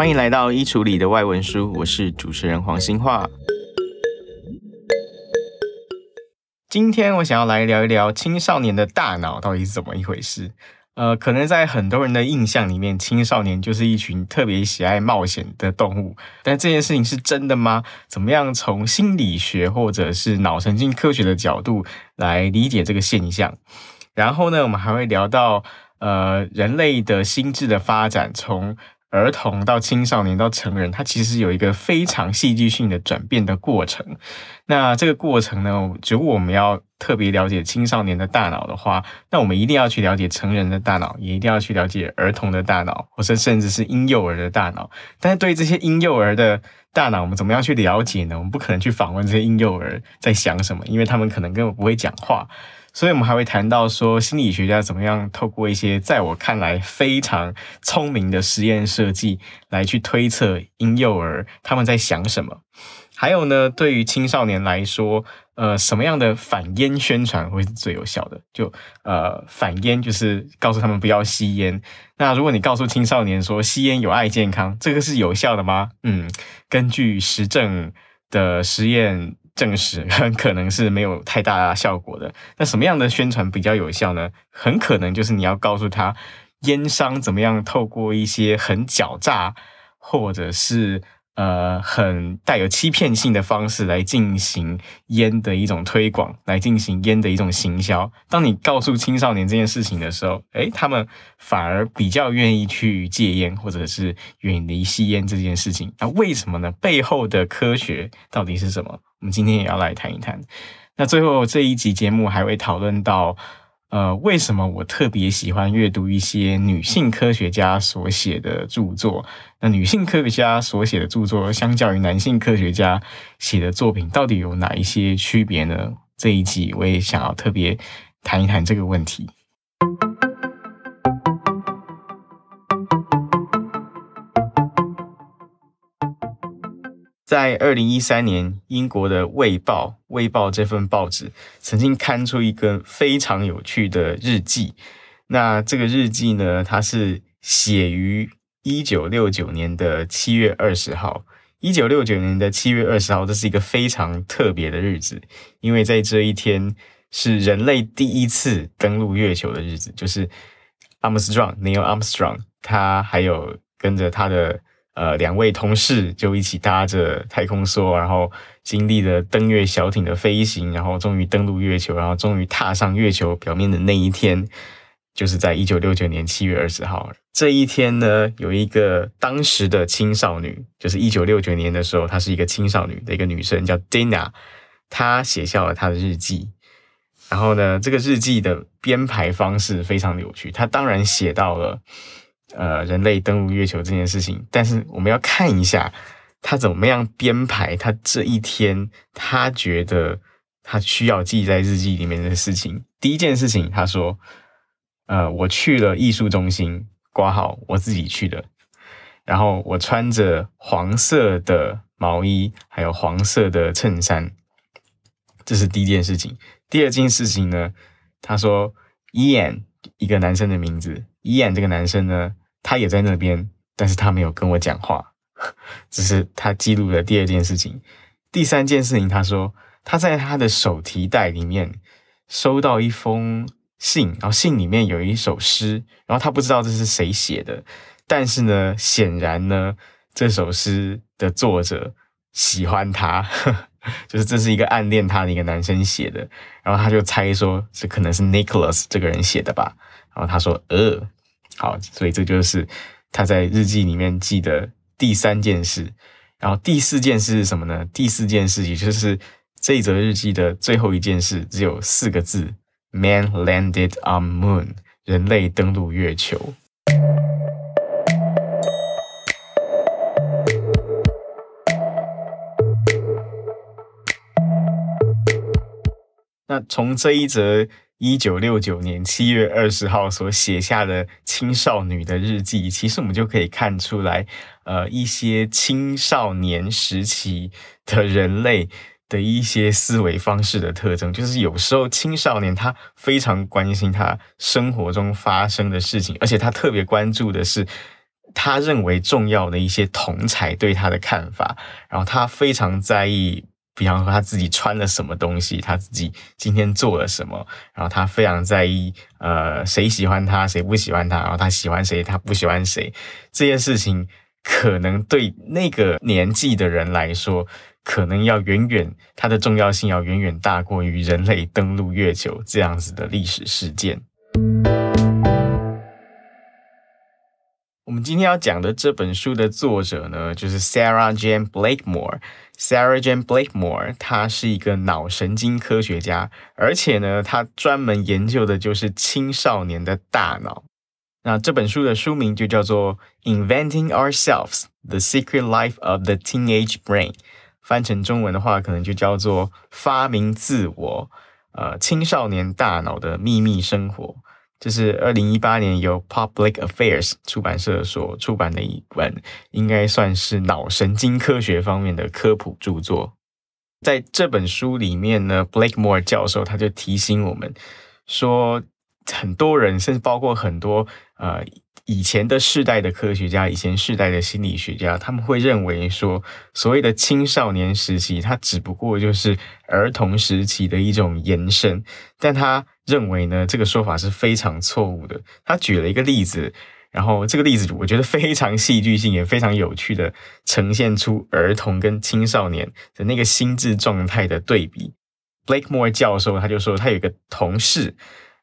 欢迎来到衣橱里的外文书，我是主持人黄兴化。今天我想要来聊一聊青少年的大脑到底是怎么一回事。呃，可能在很多人的印象里面，青少年就是一群特别喜爱冒险的动物，但这件事情是真的吗？怎么样从心理学或者是脑神经科学的角度来理解这个现象？然后呢，我们还会聊到呃人类的心智的发展从。儿童到青少年到成人，它其实有一个非常戏剧性的转变的过程。那这个过程呢，如果我们要特别了解青少年的大脑的话，那我们一定要去了解成人的大脑，也一定要去了解儿童的大脑，或者甚至是婴幼儿的大脑。但是对这些婴幼儿的大脑，我们怎么样去了解呢？我们不可能去访问这些婴幼儿在想什么，因为他们可能根本不会讲话。所以，我们还会谈到说，心理学家怎么样透过一些在我看来非常聪明的实验设计，来去推测婴幼儿他们在想什么。还有呢，对于青少年来说，呃，什么样的反烟宣传会是最有效的？就呃，反烟就是告诉他们不要吸烟。那如果你告诉青少年说吸烟有害健康，这个是有效的吗？嗯，根据实证的实验。证实 很可能是没有太大效果的。那什么样的宣传比较有效呢？很可能就是你要告诉他，烟商怎么样透过一些很狡诈或者是呃很带有欺骗性的方式来进行烟的一种推广，来进行烟的一种行销。当你告诉青少年这件事情的时候，哎，他们反而比较愿意去戒烟，或者是远离吸烟这件事情。那为什么呢？背后的科学到底是什么？我们今天也要来谈一谈。那最后这一集节目还会讨论到，呃，为什么我特别喜欢阅读一些女性科学家所写的著作？那女性科学家所写的著作，相较于男性科学家写的作品，到底有哪一些区别呢？这一集我也想要特别谈一谈这个问题。在二零一三年，英国的《卫报》《卫报》这份报纸曾经刊出一个非常有趣的日记。那这个日记呢，它是写于一九六九年的七月二十号。一九六九年的七月二十号，这是一个非常特别的日子，因为在这一天是人类第一次登陆月球的日子，就是 a r m s t r o n e i l Armstrong），他还有跟着他的。呃，两位同事就一起搭着太空梭，然后经历了登月小艇的飞行，然后终于登陆月球，然后终于踏上月球表面的那一天，就是在一九六九年七月二十号。这一天呢，有一个当时的青少年，就是一九六九年的时候，她是一个青少年的一个女生，叫 d i n a 她写下了她的日记。然后呢，这个日记的编排方式非常有趣，她当然写到了。呃，人类登陆月球这件事情，但是我们要看一下他怎么样编排他这一天，他觉得他需要记在日记里面的事情。第一件事情，他说：“呃，我去了艺术中心挂号，我自己去的。然后我穿着黄色的毛衣，还有黄色的衬衫，这是第一件事情。第二件事情呢，他说一眼，一个男生的名字。一眼这个男生呢。”他也在那边，但是他没有跟我讲话，只是他记录了第二件事情，第三件事情，他说他在他的手提袋里面收到一封信，然后信里面有一首诗，然后他不知道这是谁写的，但是呢，显然呢，这首诗的作者喜欢他，就是这是一个暗恋他的一个男生写的，然后他就猜说这可能是 Nicholas 这个人写的吧，然后他说，呃。好，所以这就是他在日记里面记的第三件事。然后第四件事是什么呢？第四件事也就是这一则日记的最后一件事，只有四个字：“Man landed on moon”。人类登陆月球。那从这一则。一九六九年七月二十号所写下的《青少年的日记》，其实我们就可以看出来，呃，一些青少年时期的人类的一些思维方式的特征。就是有时候青少年他非常关心他生活中发生的事情，而且他特别关注的是他认为重要的一些同才对他的看法，然后他非常在意。比方说他自己穿了什么东西，他自己今天做了什么，然后他非常在意，呃，谁喜欢他，谁不喜欢他，然后他喜欢谁，他不喜欢谁，这些事情可能对那个年纪的人来说，可能要远远他的重要性要远远大过于人类登陆月球这样子的历史事件。我们今天要讲的这本书的作者呢，就是 Sarah Jane Blakemore。Sarah Jane Blakemore，她是一个脑神经科学家，而且呢，她专门研究的就是青少年的大脑。那这本书的书名就叫做《Inventing Ourselves: The Secret Life of the Teenage Brain》，翻成中文的话，可能就叫做《发明自我：呃青少年大脑的秘密生活》。这是二零一八年由 Public Affairs 出版社所出版的一本，应该算是脑神经科学方面的科普著作。在这本书里面呢，Blake Moore 教授他就提醒我们说。很多人，甚至包括很多呃以前的世代的科学家、以前世代的心理学家，他们会认为说，所谓的青少年时期，它只不过就是儿童时期的一种延伸。但他认为呢，这个说法是非常错误的。他举了一个例子，然后这个例子我觉得非常戏剧性，也非常有趣的呈现出儿童跟青少年的那个心智状态的对比。Blake Moore 教授他就说，他有一个同事。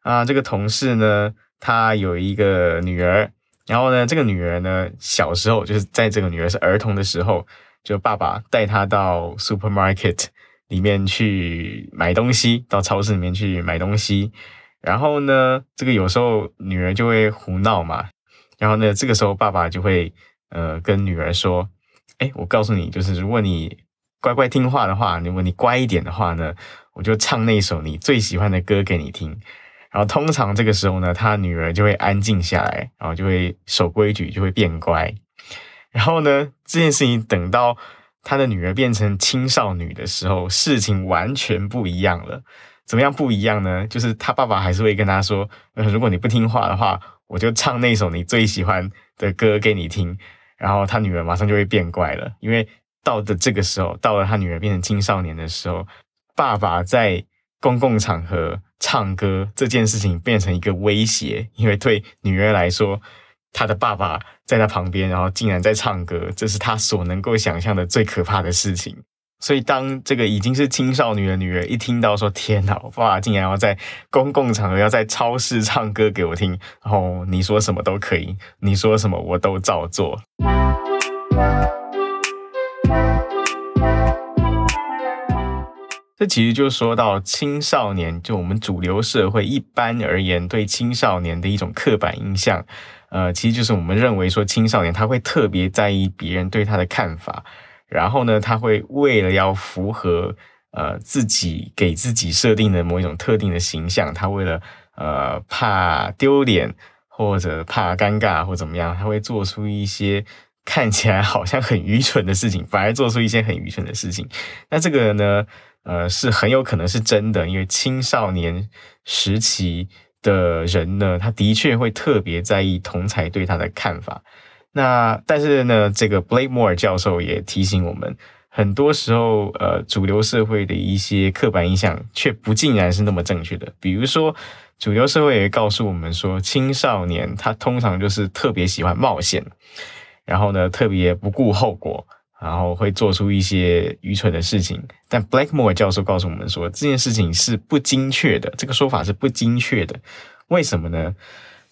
啊，这个同事呢，他有一个女儿，然后呢，这个女儿呢，小时候就是在这个女儿是儿童的时候，就爸爸带她到 supermarket 里面去买东西，到超市里面去买东西，然后呢，这个有时候女儿就会胡闹嘛，然后呢，这个时候爸爸就会呃跟女儿说，哎，我告诉你，就是如果你乖乖听话的话，如果你乖一点的话呢，我就唱那首你最喜欢的歌给你听。然后通常这个时候呢，他女儿就会安静下来，然后就会守规矩，就会变乖。然后呢，这件事情等到他的女儿变成青少年的时候，事情完全不一样了。怎么样不一样呢？就是他爸爸还是会跟他说：“如果你不听话的话，我就唱那首你最喜欢的歌给你听。”然后他女儿马上就会变乖了，因为到的这个时候，到了他女儿变成青少年的时候，爸爸在。公共场合唱歌这件事情变成一个威胁，因为对女儿来说，她的爸爸在她旁边，然后竟然在唱歌，这是她所能够想象的最可怕的事情。所以，当这个已经是青少年的女儿一听到说“天哪，我爸爸竟然要在公共场合要在超市唱歌给我听”，然后你说什么都可以，你说什么我都照做。这其实就说到青少年，就我们主流社会一般而言对青少年的一种刻板印象，呃，其实就是我们认为说青少年他会特别在意别人对他的看法，然后呢，他会为了要符合呃自己给自己设定的某一种特定的形象，他为了呃怕丢脸或者怕尴尬或怎么样，他会做出一些看起来好像很愚蠢的事情，反而做出一些很愚蠢的事情。那这个呢？呃，是很有可能是真的，因为青少年时期的人呢，他的确会特别在意同才对他的看法。那但是呢，这个布雷摩尔教授也提醒我们，很多时候，呃，主流社会的一些刻板印象却不尽然是那么正确的。比如说，主流社会也告诉我们说，青少年他通常就是特别喜欢冒险，然后呢，特别不顾后果。然后会做出一些愚蠢的事情，但 Blackmore 教授告诉我们说，这件事情是不精确的，这个说法是不精确的。为什么呢？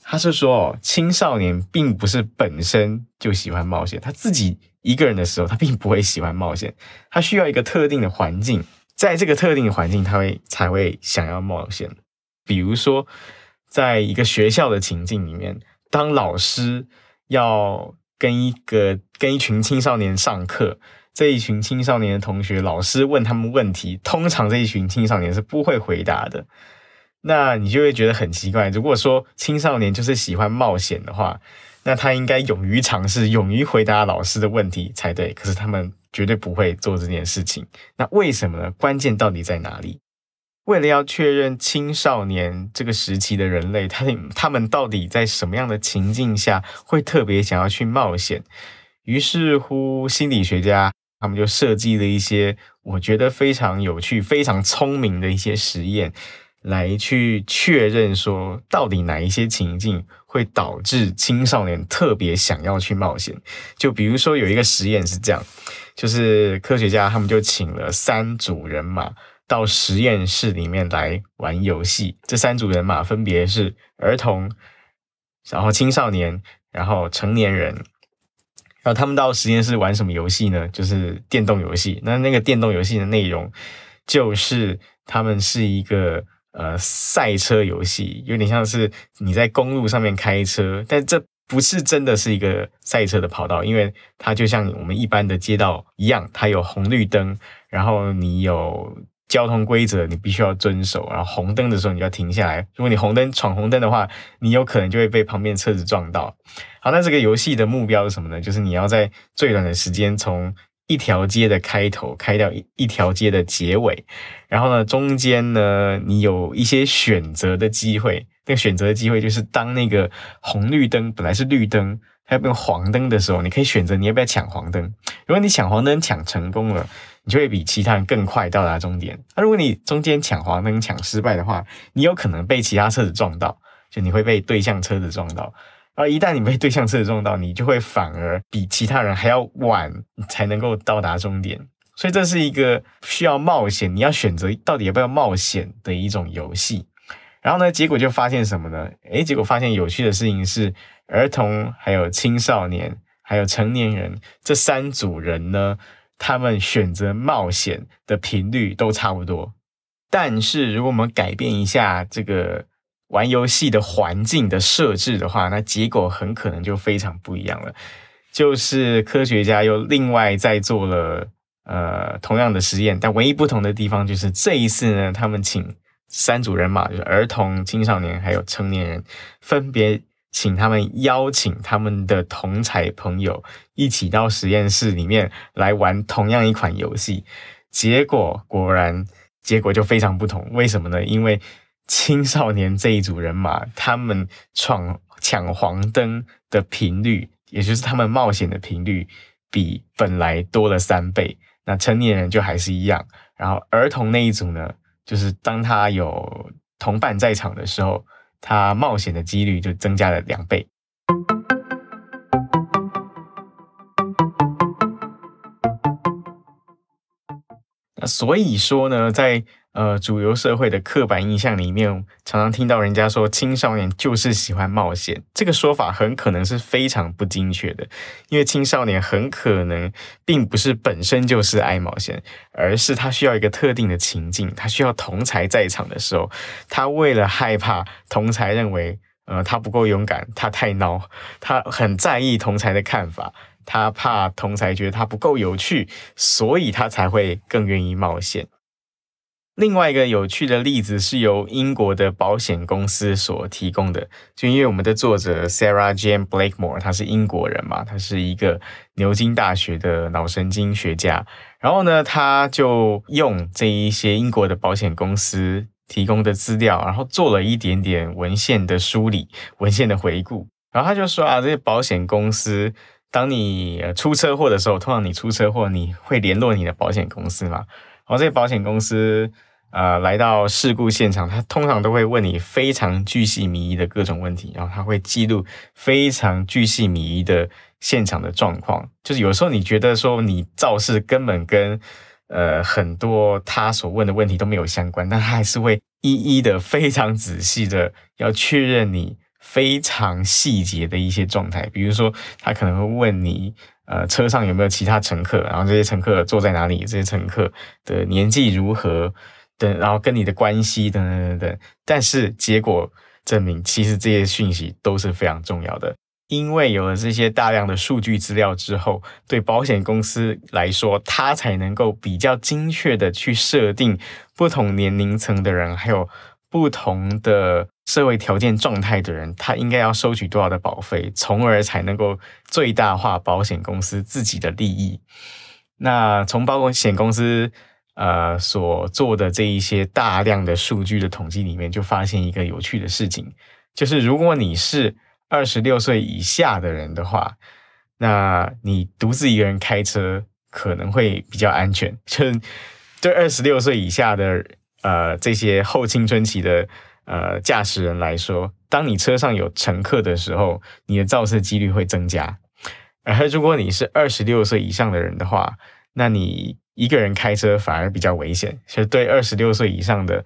他是说，青少年并不是本身就喜欢冒险，他自己一个人的时候，他并不会喜欢冒险，他需要一个特定的环境，在这个特定的环境，他会才会想要冒险。比如说，在一个学校的情境里面，当老师要跟一个。跟一群青少年上课，这一群青少年的同学，老师问他们问题，通常这一群青少年是不会回答的。那你就会觉得很奇怪。如果说青少年就是喜欢冒险的话，那他应该勇于尝试，勇于回答老师的问题才对。可是他们绝对不会做这件事情。那为什么呢？关键到底在哪里？为了要确认青少年这个时期的人类，他他们到底在什么样的情境下会特别想要去冒险？于是乎，心理学家他们就设计了一些我觉得非常有趣、非常聪明的一些实验，来去确认说到底哪一些情境会导致青少年特别想要去冒险。就比如说有一个实验是这样，就是科学家他们就请了三组人马到实验室里面来玩游戏。这三组人马分别是儿童，然后青少年，然后成年人。然后他们到实验室玩什么游戏呢？就是电动游戏。那那个电动游戏的内容就是，他们是一个呃赛车游戏，有点像是你在公路上面开车，但这不是真的是一个赛车的跑道，因为它就像我们一般的街道一样，它有红绿灯，然后你有。交通规则你必须要遵守，然后红灯的时候你要停下来。如果你红灯闯红灯的话，你有可能就会被旁边车子撞到。好，那这个游戏的目标是什么呢？就是你要在最短的时间从一条街的开头开到一一条街的结尾。然后呢，中间呢你有一些选择的机会，那个选择的机会就是当那个红绿灯本来是绿灯，它变黄灯的时候，你可以选择你要不要抢黄灯。如果你抢黄灯抢成功了。你就会比其他人更快到达终点。那如果你中间抢黄灯抢失败的话，你有可能被其他车子撞到，就你会被对向车子撞到。而一旦你被对向车子撞到，你就会反而比其他人还要晚才能够到达终点。所以这是一个需要冒险，你要选择到底要不要冒险的一种游戏。然后呢，结果就发现什么呢？诶，结果发现有趣的事情是，儿童、还有青少年、还有成年人这三组人呢。他们选择冒险的频率都差不多，但是如果我们改变一下这个玩游戏的环境的设置的话，那结果很可能就非常不一样了。就是科学家又另外再做了呃同样的实验，但唯一不同的地方就是这一次呢，他们请三组人马，就是儿童、青少年还有成年人分别。请他们邀请他们的同才朋友一起到实验室里面来玩同样一款游戏，结果果然结果就非常不同。为什么呢？因为青少年这一组人马，他们闯抢黄灯的频率，也就是他们冒险的频率，比本来多了三倍。那成年人就还是一样，然后儿童那一组呢，就是当他有同伴在场的时候。他冒险的几率就增加了两倍。那所以说呢，在。呃，主流社会的刻板印象里面，常常听到人家说青少年就是喜欢冒险，这个说法很可能是非常不精确的，因为青少年很可能并不是本身就是爱冒险，而是他需要一个特定的情境，他需要同才在场的时候，他为了害怕同才认为，呃，他不够勇敢，他太孬，他很在意同才的看法，他怕同才觉得他不够有趣，所以他才会更愿意冒险。另外一个有趣的例子是由英国的保险公司所提供的。就因为我们的作者 Sarah Jane Blackmore，她是英国人嘛，她是一个牛津大学的脑神经学家。然后呢，她就用这一些英国的保险公司提供的资料，然后做了一点点文献的梳理、文献的回顾。然后她就说啊，这些保险公司，当你出车祸的时候，通常你出车祸，你会联络你的保险公司吗？然后这些保险公司，呃，来到事故现场，他通常都会问你非常巨细靡遗的各种问题，然后他会记录非常巨细靡遗的现场的状况。就是有时候你觉得说你肇事根本跟，呃，很多他所问的问题都没有相关，但他还是会一一的非常仔细的要确认你非常细节的一些状态。比如说，他可能会问你。呃，车上有没有其他乘客？然后这些乘客坐在哪里？这些乘客的年纪如何？等，然后跟你的关系等等等等。但是结果证明，其实这些讯息都是非常重要的。因为有了这些大量的数据资料之后，对保险公司来说，它才能够比较精确的去设定不同年龄层的人，还有不同的。社会条件状态的人，他应该要收取多少的保费，从而才能够最大化保险公司自己的利益？那从保险公司呃所做的这一些大量的数据的统计里面，就发现一个有趣的事情，就是如果你是二十六岁以下的人的话，那你独自一个人开车可能会比较安全。就对二十六岁以下的呃这些后青春期的。呃，驾驶人来说，当你车上有乘客的时候，你的肇事几率会增加；而如果你是二十六岁以上的人的话，那你一个人开车反而比较危险。其实对二十六岁以上的，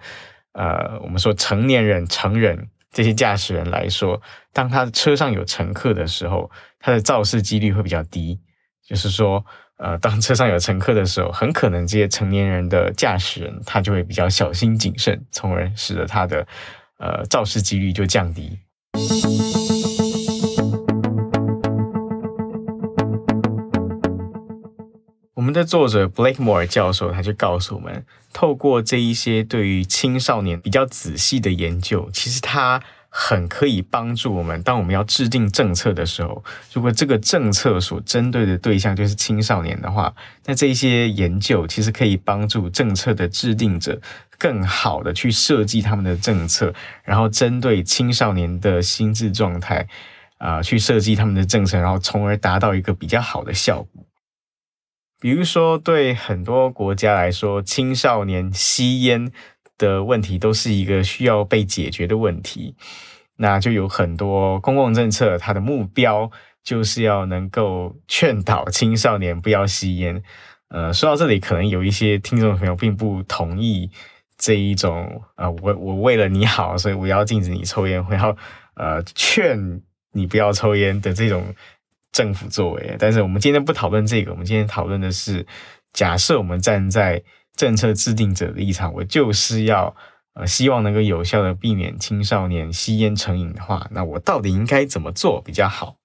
呃，我们说成年人、成人这些驾驶人来说，当他车上有乘客的时候，他的肇事几率会比较低。就是说。呃，当车上有乘客的时候，很可能这些成年人的驾驶人他就会比较小心谨慎，从而使得他的呃肇事几率就降低。我们的作者 Blake Moore 教授他就告诉我们，透过这一些对于青少年比较仔细的研究，其实他。很可以帮助我们。当我们要制定政策的时候，如果这个政策所针对的对象就是青少年的话，那这些研究其实可以帮助政策的制定者更好的去设计他们的政策，然后针对青少年的心智状态，啊，去设计他们的政策，然后从而达到一个比较好的效果。比如说，对很多国家来说，青少年吸烟。的问题都是一个需要被解决的问题，那就有很多公共政策，它的目标就是要能够劝导青少年不要吸烟。呃，说到这里，可能有一些听众朋友并不同意这一种，呃，我我为了你好，所以我要禁止你抽烟，我要呃劝你不要抽烟的这种政府作为。但是我们今天不讨论这个，我们今天讨论的是，假设我们站在。政策制定者的立场，我就是要，呃，希望能够有效的避免青少年吸烟成瘾的话，那我到底应该怎么做比较好？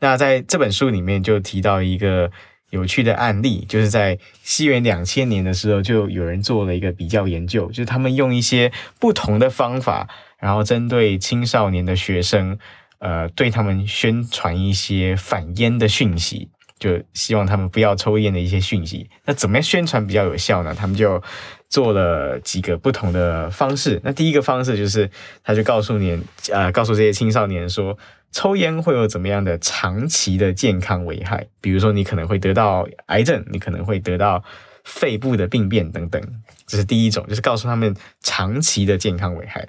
那在这本书里面就提到一个有趣的案例，就是在西元两千年的时候，就有人做了一个比较研究，就是他们用一些不同的方法，然后针对青少年的学生，呃，对他们宣传一些反烟的讯息。就希望他们不要抽烟的一些讯息，那怎么样宣传比较有效呢？他们就做了几个不同的方式。那第一个方式就是，他就告诉你，呃，告诉这些青少年说，抽烟会有怎么样的长期的健康危害，比如说你可能会得到癌症，你可能会得到肺部的病变等等。这是第一种，就是告诉他们长期的健康危害。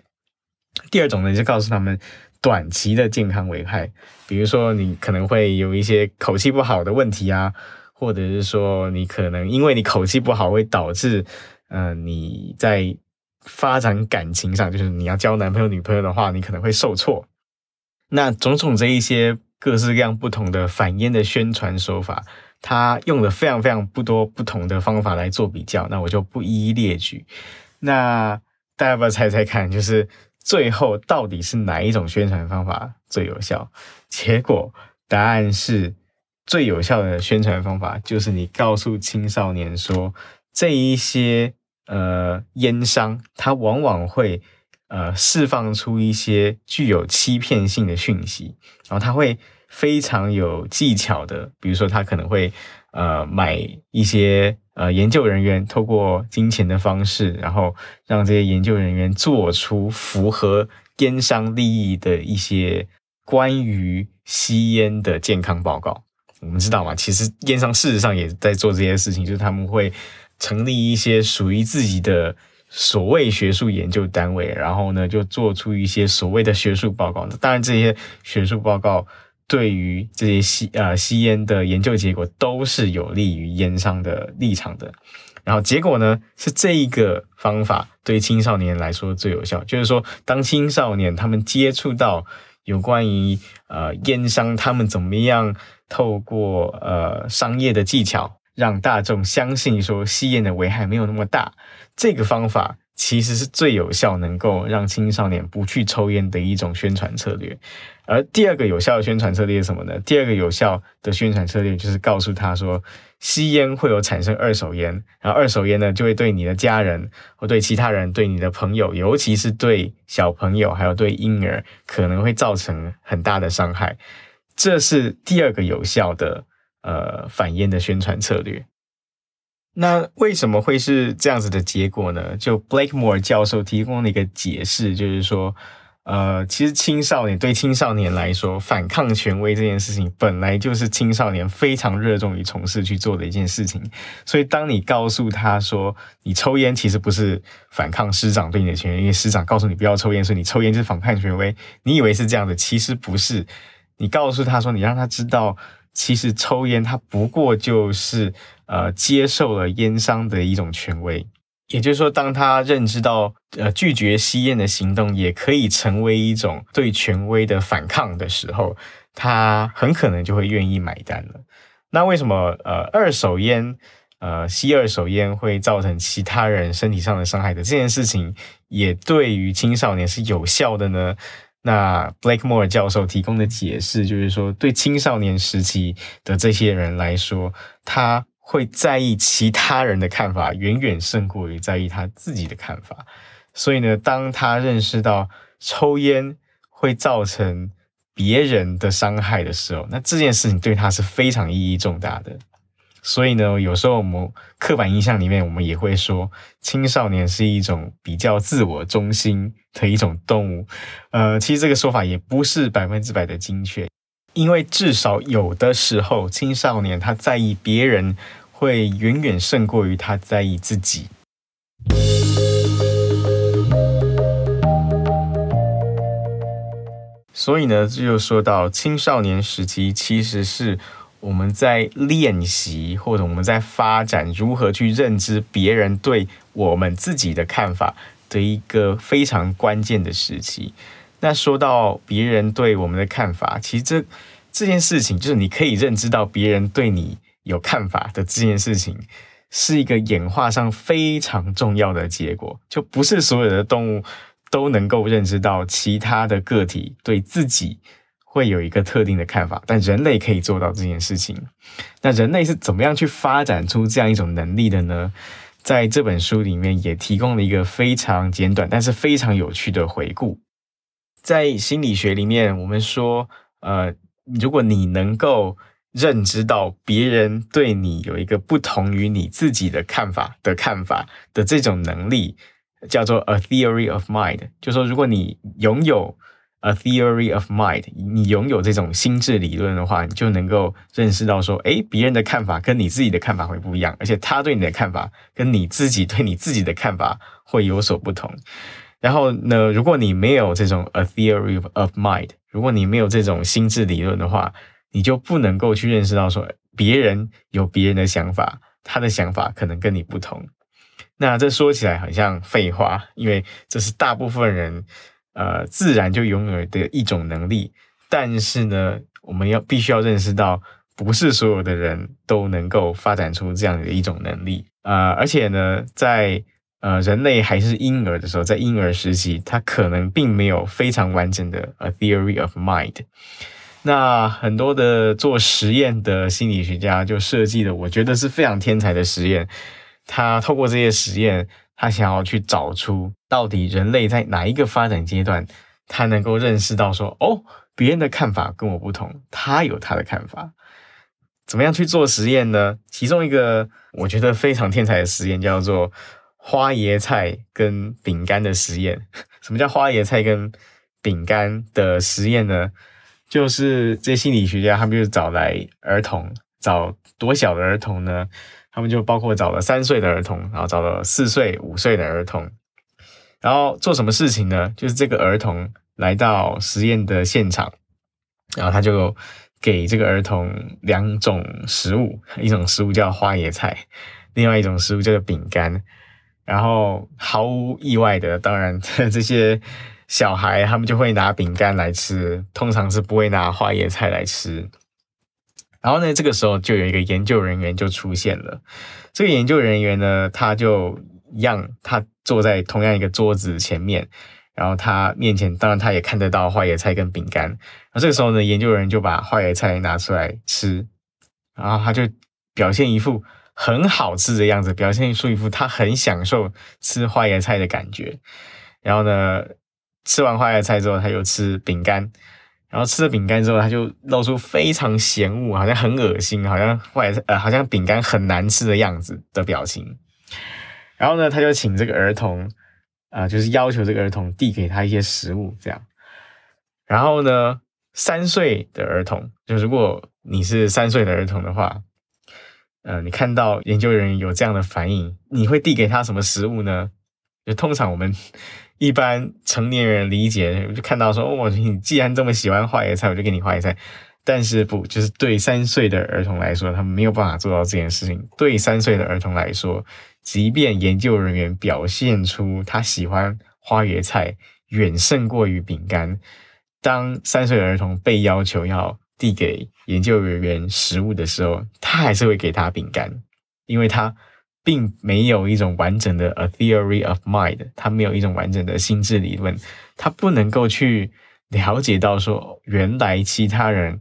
第二种呢，就告诉他们。短期的健康危害，比如说你可能会有一些口气不好的问题啊，或者是说你可能因为你口气不好会导致，呃，你在发展感情上，就是你要交男朋友女朋友的话，你可能会受挫。那种种这一些各式各样不同的反烟的宣传手法，它用了非常非常不多不同的方法来做比较，那我就不一一列举。那大家不要猜猜看，就是。最后到底是哪一种宣传方法最有效？结果答案是最有效的宣传方法就是你告诉青少年说，这一些呃烟商他往往会呃释放出一些具有欺骗性的讯息，然后他会非常有技巧的，比如说他可能会呃买一些。呃，研究人员透过金钱的方式，然后让这些研究人员做出符合烟商利益的一些关于吸烟的健康报告。我们知道嘛，其实烟商事实上也在做这些事情，就是他们会成立一些属于自己的所谓学术研究单位，然后呢就做出一些所谓的学术报告。当然，这些学术报告。对于这些吸呃吸烟的研究结果都是有利于烟商的立场的，然后结果呢是这一个方法对青少年来说最有效，就是说当青少年他们接触到有关于呃烟商他们怎么样透过呃商业的技巧让大众相信说吸烟的危害没有那么大，这个方法其实是最有效能够让青少年不去抽烟的一种宣传策略。而第二个有效的宣传策略是什么呢？第二个有效的宣传策略就是告诉他说，吸烟会有产生二手烟，然后二手烟呢就会对你的家人，或对其他人，对你的朋友，尤其是对小朋友，还有对婴儿，可能会造成很大的伤害。这是第二个有效的呃反烟的宣传策略。那为什么会是这样子的结果呢？就 Blakemore 教授提供了一个解释，就是说。呃，其实青少年对青少年来说，反抗权威这件事情，本来就是青少年非常热衷于从事去做的一件事情。所以，当你告诉他说你抽烟其实不是反抗师长对你的权威，因为师长告诉你不要抽烟，所以你抽烟是反抗权威。你以为是这样的，其实不是。你告诉他说，你让他知道，其实抽烟他不过就是呃接受了烟商的一种权威。也就是说，当他认知到，呃，拒绝吸烟的行动也可以成为一种对权威的反抗的时候，他很可能就会愿意买单了。那为什么，呃，二手烟，呃，吸二手烟会造成其他人身体上的伤害的这件事情，也对于青少年是有效的呢？那 Blake m o r e 教授提供的解释就是说，对青少年时期的这些人来说，他。会在意其他人的看法，远远胜过于在意他自己的看法。所以呢，当他认识到抽烟会造成别人的伤害的时候，那这件事情对他是非常意义重大的。所以呢，有时候我们刻板印象里面，我们也会说青少年是一种比较自我中心的一种动物。呃，其实这个说法也不是百分之百的精确，因为至少有的时候青少年他在意别人。会远远胜过于他在意自己。所以呢，这就说到青少年时期，其实是我们在练习或者我们在发展如何去认知别人对我们自己的看法的一个非常关键的时期。那说到别人对我们的看法，其实这这件事情，就是你可以认知到别人对你。有看法的这件事情是一个演化上非常重要的结果，就不是所有的动物都能够认知到其他的个体对自己会有一个特定的看法，但人类可以做到这件事情。那人类是怎么样去发展出这样一种能力的呢？在这本书里面也提供了一个非常简短但是非常有趣的回顾。在心理学里面，我们说，呃，如果你能够。认知到别人对你有一个不同于你自己的看法的看法的这种能力，叫做 a theory of mind。就说如果你拥有 a theory of mind，你拥有这种心智理论的话，你就能够认识到说，哎，别人的看法跟你自己的看法会不一样，而且他对你的看法跟你自己对你自己的看法会有所不同。然后呢，如果你没有这种 a theory of mind，如果你没有这种心智理论的话，你就不能够去认识到说别人有别人的想法，他的想法可能跟你不同。那这说起来好像废话，因为这是大部分人呃自然就拥有的一种能力。但是呢，我们要必须要认识到，不是所有的人都能够发展出这样的一种能力。呃，而且呢，在呃人类还是婴儿的时候，在婴儿时期，他可能并没有非常完整的 a theory of mind。那很多的做实验的心理学家就设计了，我觉得是非常天才的实验。他透过这些实验，他想要去找出到底人类在哪一个发展阶段，他能够认识到说，哦，别人的看法跟我不同，他有他的看法。怎么样去做实验呢？其中一个我觉得非常天才的实验叫做花椰菜跟饼干的实验。什么叫花椰菜跟饼干的实验呢？就是这些心理学家，他们就找来儿童，找多小的儿童呢？他们就包括找了三岁的儿童，然后找了四岁、五岁的儿童，然后做什么事情呢？就是这个儿童来到实验的现场，然后他就给这个儿童两种食物，一种食物叫花椰菜，另外一种食物叫做饼干，然后毫无意外的，当然 这些。小孩他们就会拿饼干来吃，通常是不会拿花椰菜来吃。然后呢，这个时候就有一个研究人员就出现了。这个研究人员呢，他就让他坐在同样一个桌子前面，然后他面前当然他也看得到花椰菜跟饼干。那这个时候呢，研究人就把花椰菜拿出来吃，然后他就表现一副很好吃的样子，表现出一副他很享受吃花椰菜的感觉。然后呢？吃完坏的菜之后，他就吃饼干，然后吃了饼干之后，他就露出非常嫌恶，好像很恶心，好像坏呃，好像饼干很难吃的样子的表情。然后呢，他就请这个儿童，呃，就是要求这个儿童递给他一些食物，这样。然后呢，三岁的儿童，就如果你是三岁的儿童的话，呃，你看到研究人员有这样的反应，你会递给他什么食物呢？就通常我们一般成年人理解，我就看到说，我你既然这么喜欢花椰菜，我就给你花椰菜。但是不，就是对三岁的儿童来说，他们没有办法做到这件事情。对三岁的儿童来说，即便研究人员表现出他喜欢花椰菜远胜过于饼干，当三岁儿童被要求要递给研究人员食物的时候，他还是会给他饼干，因为他。并没有一种完整的 a theory of mind，它没有一种完整的心智理论，它不能够去了解到说，原来其他人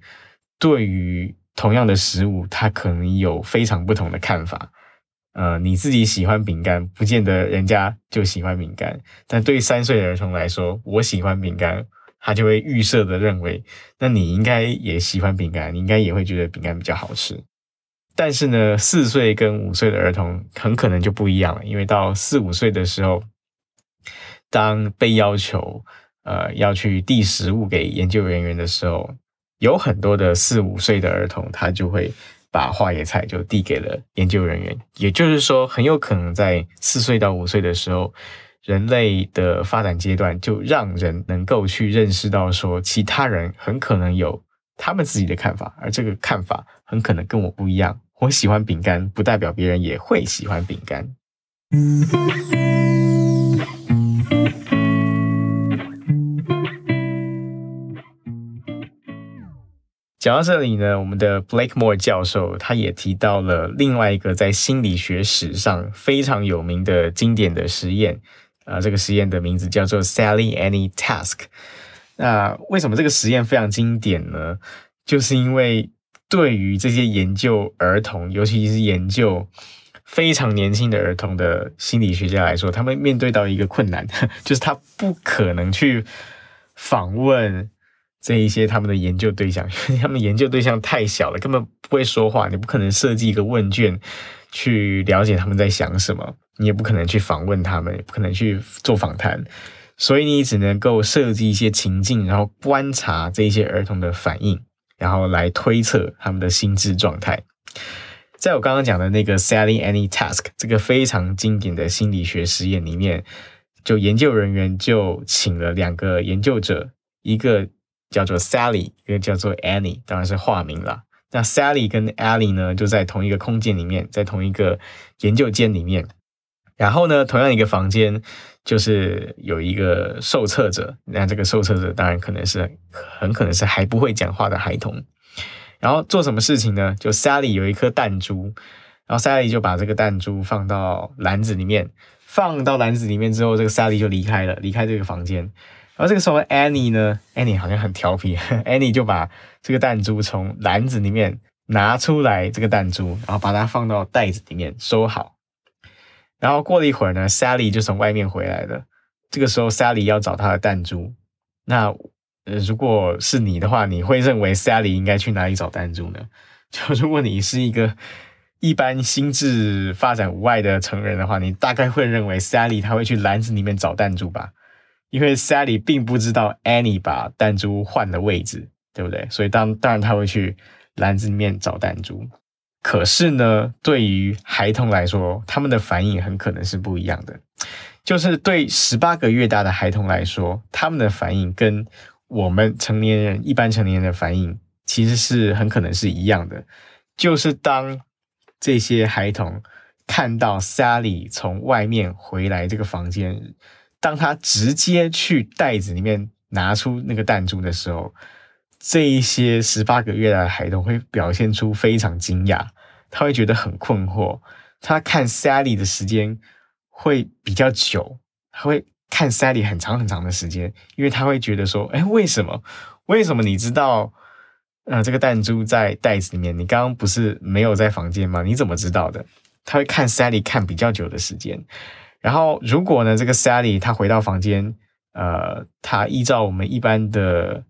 对于同样的食物，他可能有非常不同的看法。呃，你自己喜欢饼干，不见得人家就喜欢饼干。但对三岁的儿童来说，我喜欢饼干，他就会预设的认为，那你应该也喜欢饼干，你应该也会觉得饼干比较好吃。但是呢，四岁跟五岁的儿童很可能就不一样了，因为到四五岁的时候，当被要求呃要去递食物给研究人员的时候，有很多的四五岁的儿童他就会把花野菜就递给了研究人员。也就是说，很有可能在四岁到五岁的时候，人类的发展阶段就让人能够去认识到说，其他人很可能有。他们自己的看法，而这个看法很可能跟我不一样。我喜欢饼干，不代表别人也会喜欢饼干。讲到这里呢，我们的 Blake Moore 教授他也提到了另外一个在心理学史上非常有名的经典的实验，呃，这个实验的名字叫做 Sally a n y Task。那为什么这个实验非常经典呢？就是因为对于这些研究儿童，尤其是研究非常年轻的儿童的心理学家来说，他们面对到一个困难，就是他不可能去访问这一些他们的研究对象，因为他们研究对象太小了，根本不会说话，你不可能设计一个问卷去了解他们在想什么，你也不可能去访问他们，也不可能去做访谈。所以你只能够设计一些情境，然后观察这些儿童的反应，然后来推测他们的心智状态。在我刚刚讲的那个 Sally a n y task 这个非常经典的心理学实验里面，就研究人员就请了两个研究者，一个叫做 Sally，一个叫做 Annie，当然是化名了。那 Sally 跟 Annie 呢就在同一个空间里面，在同一个研究间里面，然后呢，同样一个房间。就是有一个受测者，那这个受测者当然可能是很可能是还不会讲话的孩童，然后做什么事情呢？就 Sally 有一颗弹珠，然后 Sally 就把这个弹珠放到篮子里面，放到篮子里面之后，这个 Sally 就离开了，离开这个房间。然后这个时候 Annie 呢，Annie 好像很调皮，Annie 就把这个弹珠从篮子里面拿出来，这个弹珠，然后把它放到袋子里面收好。然后过了一会儿呢，Sally 就从外面回来了。这个时候，Sally 要找她的弹珠。那，呃，如果是你的话，你会认为 Sally 应该去哪里找弹珠呢？就如果你是一个一般心智发展无碍的成人的话，你大概会认为 Sally 他会去篮子里面找弹珠吧？因为 Sally 并不知道 Annie 把弹珠换的位置，对不对？所以当当然他会去篮子里面找弹珠。可是呢，对于孩童来说，他们的反应很可能是不一样的。就是对十八个月大的孩童来说，他们的反应跟我们成年人一般成年人的反应，其实是很可能是一样的。就是当这些孩童看到 Sally 从外面回来这个房间，当他直接去袋子里面拿出那个弹珠的时候。这一些十八个月的孩童会表现出非常惊讶，他会觉得很困惑，他看 Sally 的时间会比较久，他会看 Sally 很长很长的时间，因为他会觉得说，哎，为什么？为什么你知道？呃，这个弹珠在袋子里面，你刚刚不是没有在房间吗？你怎么知道的？他会看 Sally 看比较久的时间，然后如果呢，这个 Sally 他回到房间，呃，他依照我们一般的。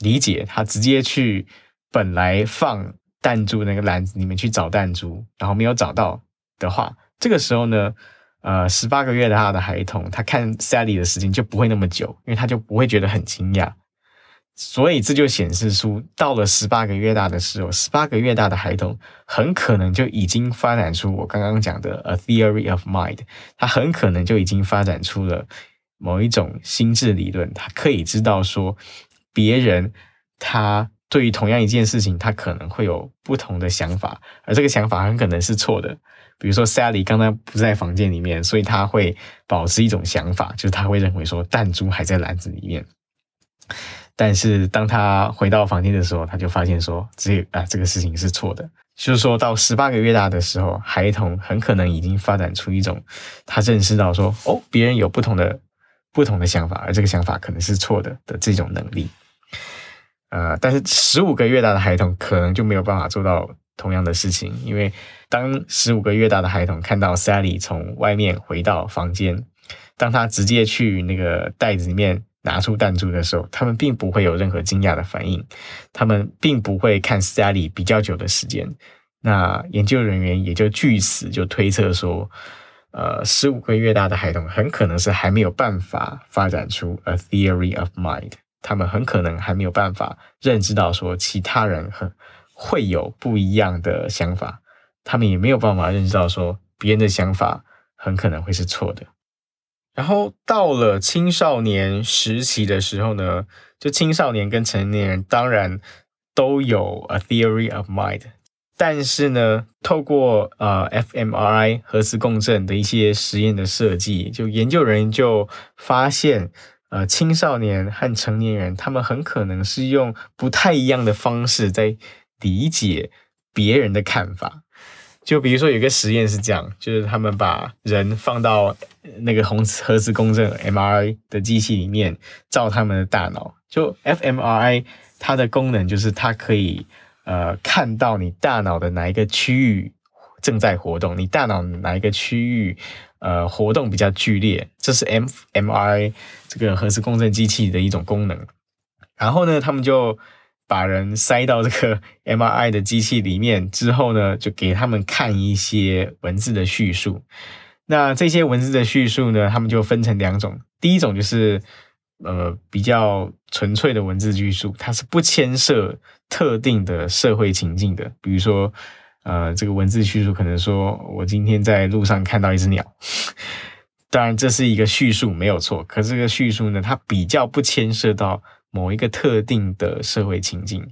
理解他直接去本来放弹珠那个篮子里面去找弹珠，然后没有找到的话，这个时候呢，呃，十八个月大的孩童他看 Sally 的时间就不会那么久，因为他就不会觉得很惊讶。所以这就显示出，到了十八个月大的时候，十八个月大的孩童很可能就已经发展出我刚刚讲的 a theory of mind，他很可能就已经发展出了某一种心智理论，他可以知道说。别人他对于同样一件事情，他可能会有不同的想法，而这个想法很可能是错的。比如说，Sally 刚才不在房间里面，所以他会保持一种想法，就是他会认为说弹珠还在篮子里面。但是当他回到房间的时候，他就发现说这啊这个事情是错的。就是说到十八个月大的时候，孩童很可能已经发展出一种，他认识到说哦别人有不同的。不同的想法，而这个想法可能是错的的这种能力，呃，但是十五个月大的孩童可能就没有办法做到同样的事情，因为当十五个月大的孩童看到 Sally 从外面回到房间，当他直接去那个袋子里面拿出弹珠的时候，他们并不会有任何惊讶的反应，他们并不会看 Sally 比较久的时间，那研究人员也就据此就推测说。呃，十五个月大的孩童很可能是还没有办法发展出 a theory of mind，他们很可能还没有办法认知到说其他人很会有不一样的想法，他们也没有办法认知到说别人的想法很可能会是错的。然后到了青少年时期的时候呢，就青少年跟成年人当然都有 a theory of mind。但是呢，透过呃 f m r i 核磁共振的一些实验的设计，就研究人员就发现，呃青少年和成年人他们很可能是用不太一样的方式在理解别人的看法。就比如说有个实验是这样，就是他们把人放到那个红核磁共振 m r i 的机器里面照他们的大脑。就 f m r i 它的功能就是它可以。呃，看到你大脑的哪一个区域正在活动，你大脑哪一个区域呃活动比较剧烈，这是 M M I 这个核磁共振机器的一种功能。然后呢，他们就把人塞到这个 M R I 的机器里面之后呢，就给他们看一些文字的叙述。那这些文字的叙述呢，他们就分成两种，第一种就是。呃，比较纯粹的文字叙述，它是不牵涉特定的社会情境的。比如说，呃，这个文字叙述可能说我今天在路上看到一只鸟，当然这是一个叙述，没有错。可这个叙述呢，它比较不牵涉到某一个特定的社会情境。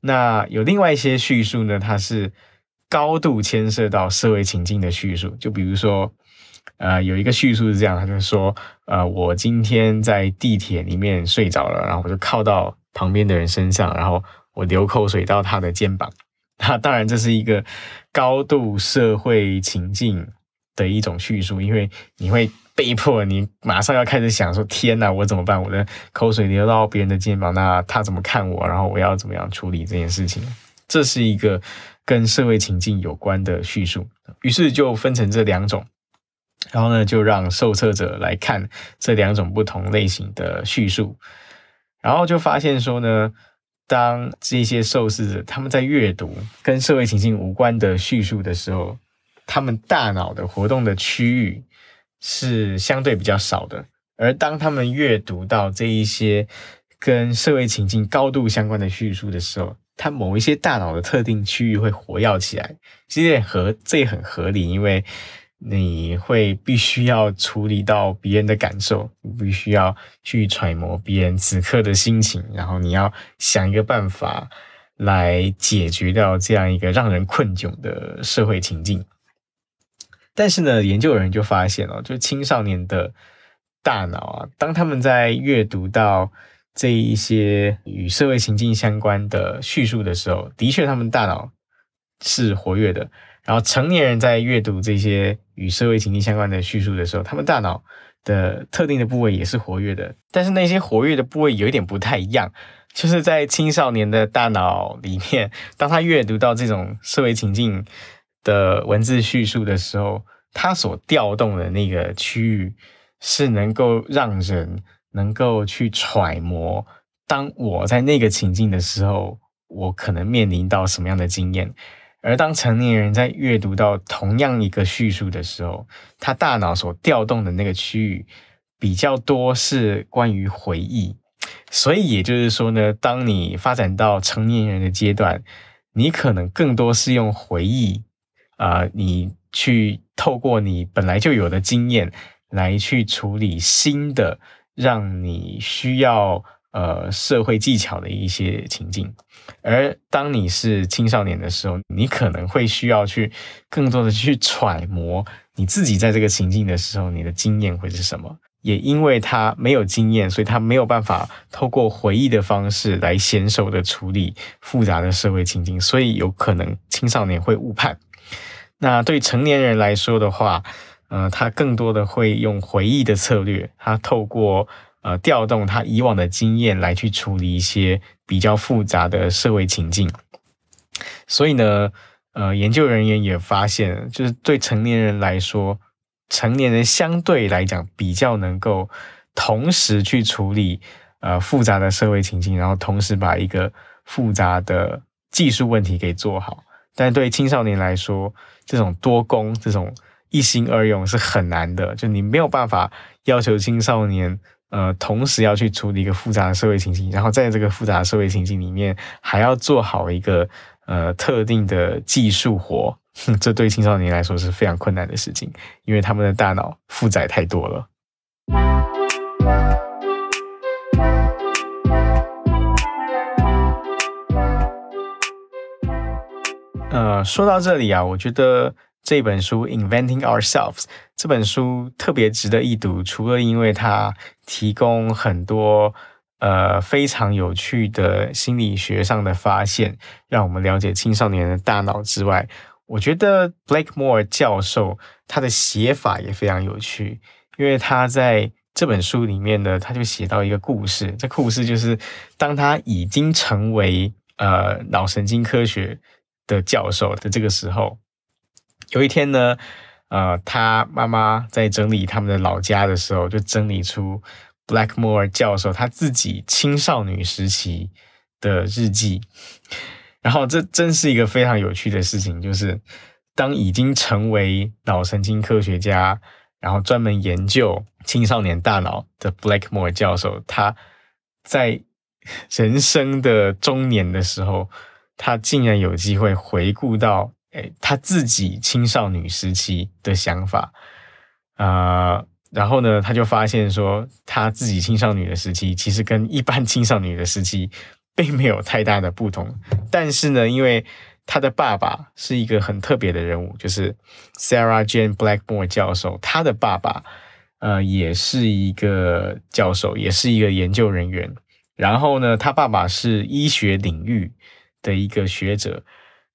那有另外一些叙述呢，它是高度牵涉到社会情境的叙述。就比如说，呃，有一个叙述是这样，他就说。呃，我今天在地铁里面睡着了，然后我就靠到旁边的人身上，然后我流口水到他的肩膀。那当然这是一个高度社会情境的一种叙述，因为你会被迫，你马上要开始想说：天哪，我怎么办？我的口水流到别人的肩膀，那他怎么看我？然后我要怎么样处理这件事情？这是一个跟社会情境有关的叙述。于是就分成这两种。然后呢，就让受测者来看这两种不同类型的叙述，然后就发现说呢，当这些受试者他们在阅读跟社会情境无关的叙述的时候，他们大脑的活动的区域是相对比较少的；而当他们阅读到这一些跟社会情境高度相关的叙述的时候，他某一些大脑的特定区域会活跃起来。其实也合，这也很合理，因为。你会必须要处理到别人的感受，你必须要去揣摩别人此刻的心情，然后你要想一个办法来解决掉这样一个让人困窘的社会情境。但是呢，研究人就发现了，就青少年的大脑啊，当他们在阅读到这一些与社会情境相关的叙述的时候，的确，他们大脑是活跃的。然后，成年人在阅读这些与社会情境相关的叙述的时候，他们大脑的特定的部位也是活跃的，但是那些活跃的部位有一点不太一样，就是在青少年的大脑里面，当他阅读到这种社会情境的文字叙述的时候，他所调动的那个区域是能够让人能够去揣摩，当我在那个情境的时候，我可能面临到什么样的经验。而当成年人在阅读到同样一个叙述的时候，他大脑所调动的那个区域比较多是关于回忆，所以也就是说呢，当你发展到成年人的阶段，你可能更多是用回忆，啊，你去透过你本来就有的经验来去处理新的，让你需要。呃，社会技巧的一些情境，而当你是青少年的时候，你可能会需要去更多的去揣摩你自己在这个情境的时候，你的经验会是什么。也因为他没有经验，所以他没有办法透过回忆的方式来娴熟的处理复杂的社会情境，所以有可能青少年会误判。那对成年人来说的话，呃，他更多的会用回忆的策略，他透过。呃，调动他以往的经验来去处理一些比较复杂的社会情境，所以呢，呃，研究人员也发现，就是对成年人来说，成年人相对来讲比较能够同时去处理呃复杂的社会情境，然后同时把一个复杂的技术问题给做好。但对青少年来说，这种多功、这种一心二用是很难的，就你没有办法要求青少年。呃，同时要去处理一个复杂的社会情境，然后在这个复杂的社会情境里面，还要做好一个呃特定的技术活，这对青少年来说是非常困难的事情，因为他们的大脑负载太多了。呃，说到这里啊，我觉得。这本书《Inventing Ourselves》这本书特别值得一读，除了因为它提供很多呃非常有趣的心理学上的发现，让我们了解青少年的大脑之外，我觉得 Blake Moore 教授他的写法也非常有趣，因为他在这本书里面呢，他就写到一个故事，这故事就是当他已经成为呃脑神经科学的教授的这个时候。有一天呢，呃，他妈妈在整理他们的老家的时候，就整理出 Blackmore 教授他自己青少年时期的日记。然后这真是一个非常有趣的事情，就是当已经成为脑神经科学家，然后专门研究青少年大脑的 Blackmore 教授，他在人生的中年的时候，他竟然有机会回顾到。哎，他自己青少女时期的想法啊，然后呢，他就发现说，他自己青少女的时期其实跟一般青少女的时期并没有太大的不同。但是呢，因为他的爸爸是一个很特别的人物，就是 Sarah Jane Blackmore 教授，他的爸爸呃也是一个教授，也是一个研究人员。然后呢，他爸爸是医学领域的一个学者。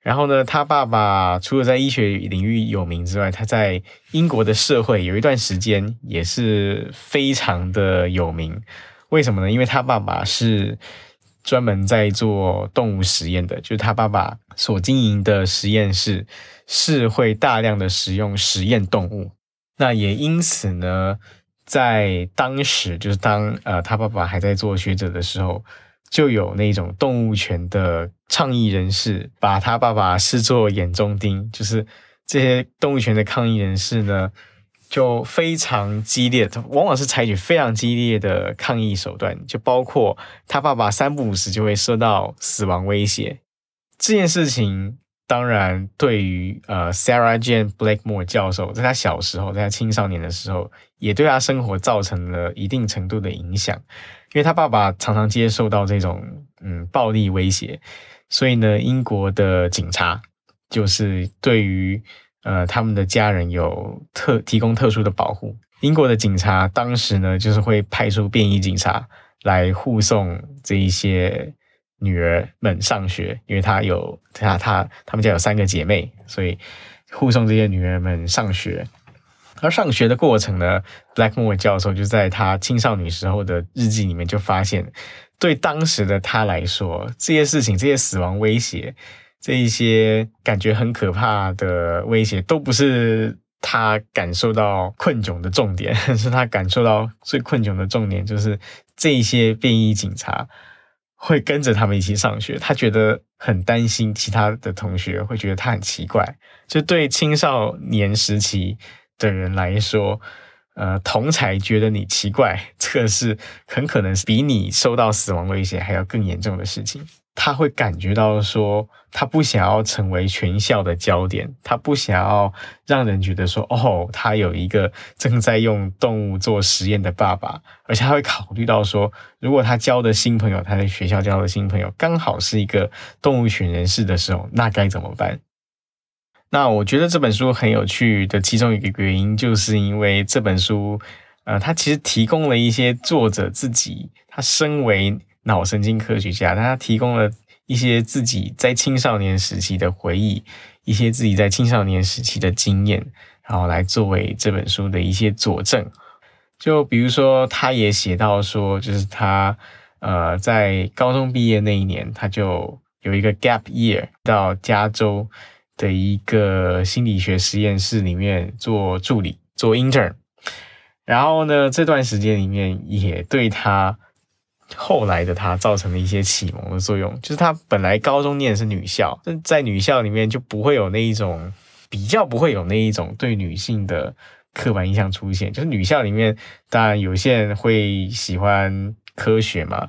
然后呢，他爸爸除了在医学领域有名之外，他在英国的社会有一段时间也是非常的有名。为什么呢？因为他爸爸是专门在做动物实验的，就是他爸爸所经营的实验室是会大量的使用实验动物。那也因此呢，在当时就是当呃他爸爸还在做学者的时候。就有那种动物权的抗议人士，把他爸爸视作眼中钉。就是这些动物权的抗议人士呢，就非常激烈，往往是采取非常激烈的抗议手段。就包括他爸爸三不五时就会受到死亡威胁。这件事情当然对于呃 Sarah Jane Blackmore 教授，在他小时候，在他青少年的时候，也对他生活造成了一定程度的影响。因为他爸爸常常接受到这种嗯暴力威胁，所以呢，英国的警察就是对于呃他们的家人有特提供特殊的保护。英国的警察当时呢，就是会派出便衣警察来护送这一些女儿们上学，因为他有他他他们家有三个姐妹，所以护送这些女儿们上学。而上学的过程呢，Blackmore 教授就在他青少年时候的日记里面就发现，对当时的他来说，这些事情、这些死亡威胁、这一些感觉很可怕的威胁，都不是他感受到困窘的重点，是他感受到最困窘的重点就是，这些便衣警察会跟着他们一起上学，他觉得很担心，其他的同学会觉得他很奇怪，就对青少年时期。的人来说，呃，同才觉得你奇怪，这个是很可能是比你受到死亡威胁还要更严重的事情。他会感觉到说，他不想要成为全校的焦点，他不想要让人觉得说，哦，他有一个正在用动物做实验的爸爸，而且他会考虑到说，如果他交的新朋友，他在学校交的新朋友，刚好是一个动物群人士的时候，那该怎么办？那我觉得这本书很有趣的其中一个原因，就是因为这本书，呃，它其实提供了一些作者自己，他身为脑神经科学家，但他提供了一些自己在青少年时期的回忆，一些自己在青少年时期的经验，然后来作为这本书的一些佐证。就比如说，他也写到说，就是他呃，在高中毕业那一年，他就有一个 gap year 到加州。的一个心理学实验室里面做助理，做 intern，然后呢，这段时间里面也对他后来的他造成了一些启蒙的作用。就是他本来高中念的是女校，但在女校里面就不会有那一种比较不会有那一种对女性的刻板印象出现。就是女校里面当然有些人会喜欢科学嘛。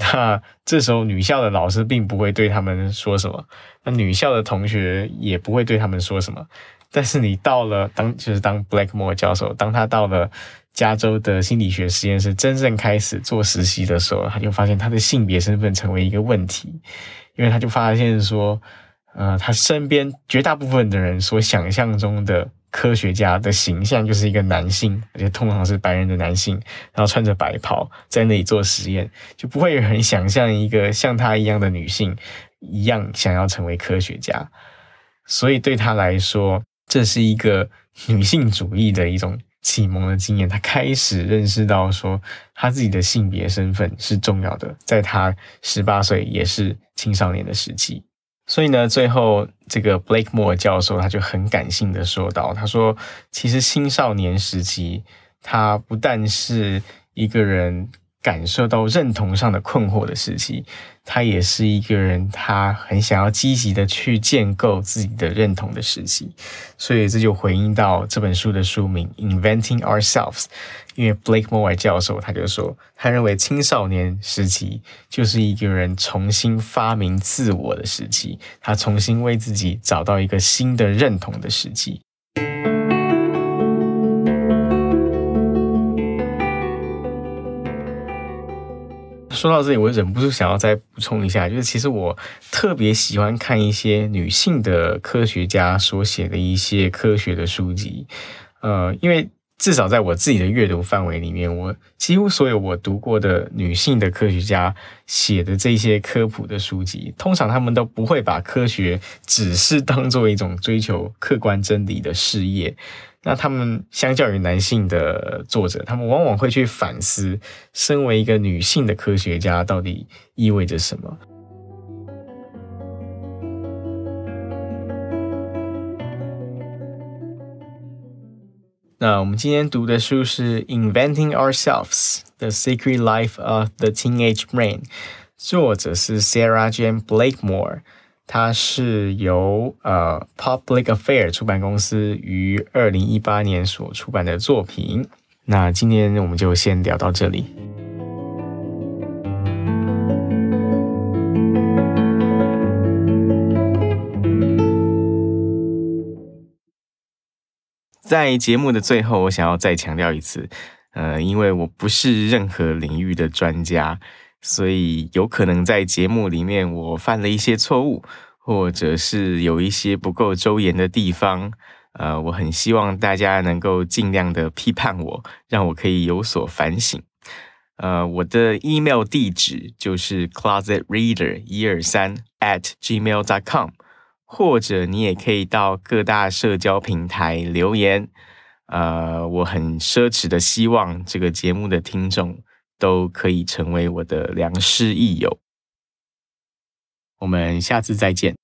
那这时候，女校的老师并不会对他们说什么，那女校的同学也不会对他们说什么。但是你到了当，就是当 Blackmore 教授，当他到了加州的心理学实验室，真正开始做实习的时候，他就发现他的性别身份成为一个问题，因为他就发现说，呃，他身边绝大部分的人所想象中的。科学家的形象就是一个男性，而且通常是白人的男性，然后穿着白袍在那里做实验，就不会有人想象一个像他一样的女性一样想要成为科学家。所以对他来说，这是一个女性主义的一种启蒙的经验。他开始认识到说，他自己的性别身份是重要的。在他十八岁，也是青少年的时期。所以呢，最后这个 Blake Moore 教授他就很感性的说道：“他说，其实青少年时期，他不但是一个人。”感受到认同上的困惑的时期，他也是一个人，他很想要积极的去建构自己的认同的时期。所以这就回应到这本书的书名《Inventing Ourselves》，因为 Blake m o r e 教授他就说，他认为青少年时期就是一个人重新发明自我的时期，他重新为自己找到一个新的认同的时期。说到这里，我忍不住想要再补充一下，就是其实我特别喜欢看一些女性的科学家所写的一些科学的书籍，呃，因为至少在我自己的阅读范围里面，我几乎所有我读过的女性的科学家写的这些科普的书籍，通常他们都不会把科学只是当做一种追求客观真理的事业。那他们相较于男性的作者，他们往往会去反思，身为一个女性的科学家到底意味着什么。那我们今天读的书是《Inventing Ourselves: The Secret Life of the Teenage Brain》，作者是 Sarah J. a n e Blakemore。它是由呃 Public a f f a i r 出版公司于二零一八年所出版的作品。那今天我们就先聊到这里。在节目的最后，我想要再强调一次，呃，因为我不是任何领域的专家。所以有可能在节目里面我犯了一些错误，或者是有一些不够周延的地方，呃，我很希望大家能够尽量的批判我，让我可以有所反省。呃，我的 email 地址就是 closet reader 一二三 at gmail dot com，或者你也可以到各大社交平台留言。呃，我很奢侈的希望这个节目的听众。都可以成为我的良师益友。我们下次再见。